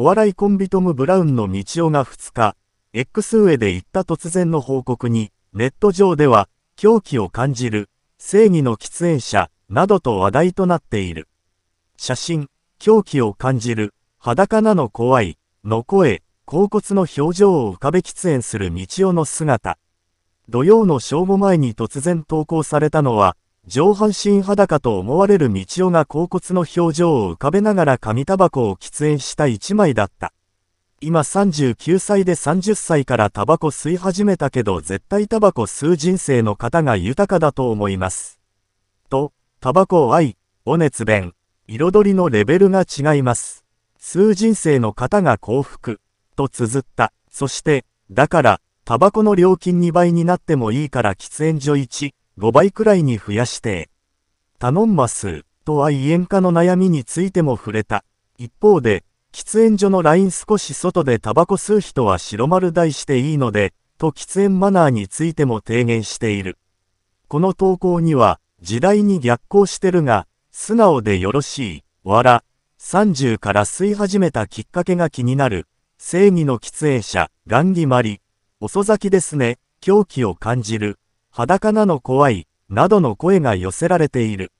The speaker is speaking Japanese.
お笑いコンビトム・ブラウンの道夫が2日、X 上で言った突然の報告に、ネット上では、狂気を感じる、正義の喫煙者、などと話題となっている。写真、狂気を感じる、裸なの怖い、の声、甲骨の表情を浮かべ喫煙する道夫の姿。土曜の正午前に突然投稿されたのは、上半身裸と思われる道夫が甲骨の表情を浮かべながら紙タバコを喫煙した一枚だった。今39歳で30歳からタバコ吸い始めたけど絶対タバコ吸う人生の方が豊かだと思います。と、タバコ愛、お熱弁、彩りのレベルが違います。吸う人生の方が幸福、と綴った。そして、だから、タバコの料金2倍になってもいいから喫煙所1、5倍くらいに増やして、頼んます、とは異炎化の悩みについても触れた。一方で、喫煙所のライン少し外でタバコ吸う人は白丸大していいので、と喫煙マナーについても提言している。この投稿には、時代に逆行してるが、素直でよろしい、わら、30から吸い始めたきっかけが気になる、正義の喫煙者、ガンギマリ、遅咲きですね、狂気を感じる。裸なの怖い、などの声が寄せられている。